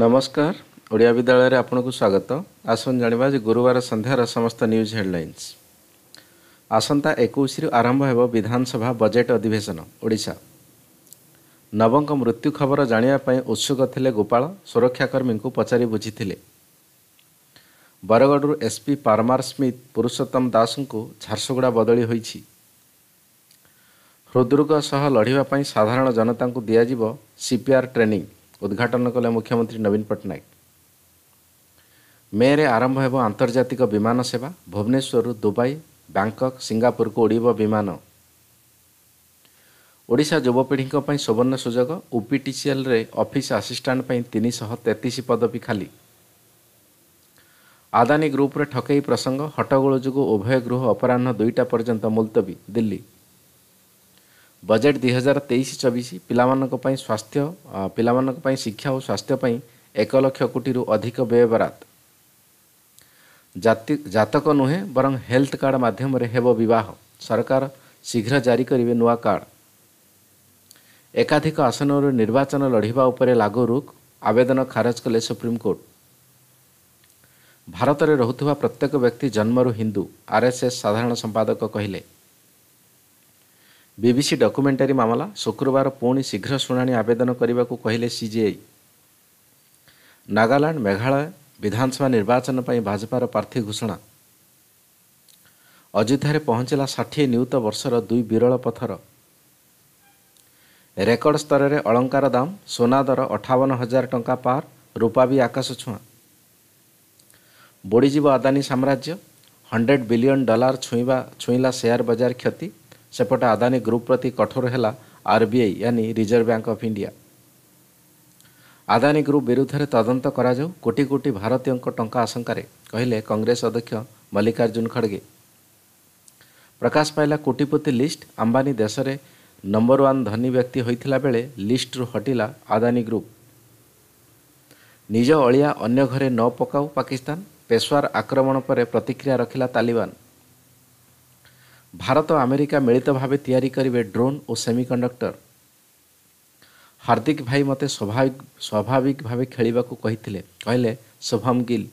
ନମସ୍କାର ଓଡ଼ିଆ ବିଦ୍ୟାଳୟରେ ଆପଣଙ୍କୁ ସ୍ୱାଗତ ଆସନ୍ତୁ ଜାଣିବା ଯେ ଗୁରୁବାର ସନ୍ଧ୍ୟାର ସମସ୍ତ ନ୍ୟୁଜ୍ ହେଡ଼ଲାଇନ୍ସ ଆସନ୍ତା ଏକୋଇଶରୁ ଆରମ୍ଭ ହେବ ବିଧାନସଭା ବଜେଟ୍ ଅଧିବେଶନ ଓଡ଼ିଶା ନବଙ୍କ ମୃତ୍ୟୁ ଖବର ଜାଣିବା ପାଇଁ ଉତ୍ସୁକ ଥିଲେ ଗୋପାଳ ସୁରକ୍ଷାକର୍ମୀଙ୍କୁ ପଚାରି ବୁଝିଥିଲେ ବରଗଡ଼ରୁ ଏସ୍ପି ପାରମାର ସ୍ମିଥ୍ ପୁରୁଷୋତ୍ତମ ଦାସଙ୍କୁ ଝାରସୁଗୁଡ଼ା ବଦଳି ହୋଇଛି ହୃଦ୍ରୋଗ ସହ ଲଢ଼ିବା ପାଇଁ ସାଧାରଣ ଜନତାଙ୍କୁ ଦିଆଯିବ ସିପିଆର୍ ଟ୍ରେନିଂ ଉଦ୍ଘାଟନ କଲେ ମୁଖ୍ୟମନ୍ତ୍ରୀ ନବୀନ ପଟ୍ଟନାୟକ ମେରେ ଆରମ୍ଭ ହେବ ଆନ୍ତର୍ଜାତିକ ବିମାନ ସେବା ଭୁବନେଶ୍ୱରରୁ ଦୁବାଇ ବ୍ୟାଙ୍କକ୍ ସିଙ୍ଗାପୁରକୁ ଉଡ଼ିବ ବିମାନ ଓଡ଼ିଶା ଯୁବପିଢ଼ିଙ୍କ ପାଇଁ ସୁବର୍ଣ୍ଣ ସୁଯୋଗ ଓପିଟିସିଏଲ୍ରେ ଅଫିସ୍ ଆସିଷ୍ଟାଣ୍ଟ ପାଇଁ ତିନିଶହ ତେତିଶ ପଦବୀ ଖାଲି ଆଦାନୀ ଗ୍ରୁପ୍ରେ ଠକେଇ ପ୍ରସଙ୍ଗ ହଟ୍ଟଗୋଳ ଯୋଗୁଁ ଉଭୟ ଗୃହ ଅପରାହ୍ନ ଦୁଇଟା ପର୍ଯ୍ୟନ୍ତ ମୁଲତବୀ ଦିଲ୍ଲୀ ବଜେଟ୍ ଦୁଇ ହଜାର ତେଇଶ ଚବିଶ ପିଲାମାନଙ୍କ ପାଇଁ ସ୍ୱାସ୍ଥ୍ୟ ପିଲାମାନଙ୍କ ପାଇଁ ଶିକ୍ଷା ଓ ସ୍ୱାସ୍ଥ୍ୟ ପାଇଁ ଏକ ଲକ୍ଷ କୋଟିରୁ ଅଧିକ ବ୍ୟୟବରାତ ଜାତି ଜାତକ ନୁହେଁ ବରଂ ହେଲ୍ଥ କାର୍ଡ଼ ମାଧ୍ୟମରେ ହେବ ବିବାହ ସରକାର ଶୀଘ୍ର ଜାରି କରିବେ ନୂଆ କାର୍ଡ଼ ଏକାଧିକ ଆସନରୁ ନିର୍ବାଚନ ଲଢ଼ିବା ଉପରେ ଲାଗୁ ରୁକ୍ ଆବେଦନ ଖାରଜ କଲେ ସୁପ୍ରିମକୋର୍ଟ ଭାରତରେ ରହୁଥିବା ପ୍ରତ୍ୟେକ ବ୍ୟକ୍ତି ଜନ୍ମରୁ ହିନ୍ଦୁ ଆର୍ଏସ୍ଏସ୍ ସାଧାରଣ ସମ୍ପାଦକ କହିଲେ ବିବିସି ଡକ୍ୟୁମେଣ୍ଟାରୀ ମାମଲା ଶୁକ୍ରବାର ପୁଣି ଶୀଘ୍ର ଶୁଣାଣି ଆବେଦନ କରିବାକୁ କହିଲେ ସିଜିଆଇ ନାଗାଲାଣ୍ଡ ମେଘାଳୟ ବିଧାନସଭା ନିର୍ବାଚନ ପାଇଁ ଭାଜପାର ପ୍ରାର୍ଥୀ ଘୋଷଣା ଅଯୋଧ୍ୟାରେ ପହଞ୍ଚିଲା ଷାଠିଏ ନିୟୁତ ବର୍ଷର ଦୁଇ ବିରଳ ପଥର ରେକର୍ଡ଼ ସ୍ତରରେ ଅଳଙ୍କାର ଦାମ୍ ସୁନା ଦର ଅଠାବନ ହଜାର ଟଙ୍କା ପାର ରୂପା ବି ଆକାଶ ଛୁଆଁ ବୁଡ଼ିଯିବ ଆଦାନୀ ସାମ୍ରାଜ୍ୟ ହଣ୍ଡ୍ରେଡ଼ ବିଲିୟନ୍ ଡଲାର ଛୁଇଁବା ଛୁଇଁଲା ସେୟାର ବଜାର କ୍ଷତି ସେପଟେ ଆଦାନୀ ଗ୍ରୁପ୍ ପ୍ରତି କଠୋର ହେଲା ଆର୍ବିଆଇ ୟାନି reserve bank of India Adani group ବିରୁଦ୍ଧରେ ତଦନ୍ତ କରାଯାଉ କୋଟି କୋଟି ଭାରତୀୟଙ୍କ ଟଙ୍କା ଆଶଙ୍କାରେ କହିଲେ କଂଗ୍ରେସ ଅଧ୍ୟକ୍ଷ ମଲ୍ଲିକାର୍ଜୁନ ଖଡ଼ଗେ ପ୍ରକାଶ ପାଇଲା କୋଟିପତି ଲିଷ୍ଟ ଆମ୍ବାନୀ ଦେଶରେ ନମ୍ବର ୱାନ୍ ଧନୀ ବ୍ୟକ୍ତି ହୋଇଥିଲା ବେଳେ ଲିଷ୍ଟରୁ ହଟିଲା ଆଦାନୀ ଗ୍ରୁପ୍ ନିଜ ଅଳିଆ ଅନ୍ୟ ଘରେ ନ ପକାଉ ପାକିସ୍ତାନ ପେଶୱାର ଆକ୍ରମଣ ପରେ ପ୍ରତିକ୍ରିୟା ରଖିଲା ତାଲିବାନ ଭାରତ ଆମେରିକା ମିଳିତ ଭାବେ ତିଆରି କରିବେ ଡ୍ରୋନ୍ ଓ ସେମିକଣ୍ଡକ୍ଟର ହାର୍ଦ୍ଦିକ ଭାଇ ମୋତେ ସ୍ୱାଭାବିକ ସ୍ୱାଭାବିକ ଭାବେ ଖେଳିବାକୁ କହିଥିଲେ କହିଲେ ଶୁଭମ ଗିଲ୍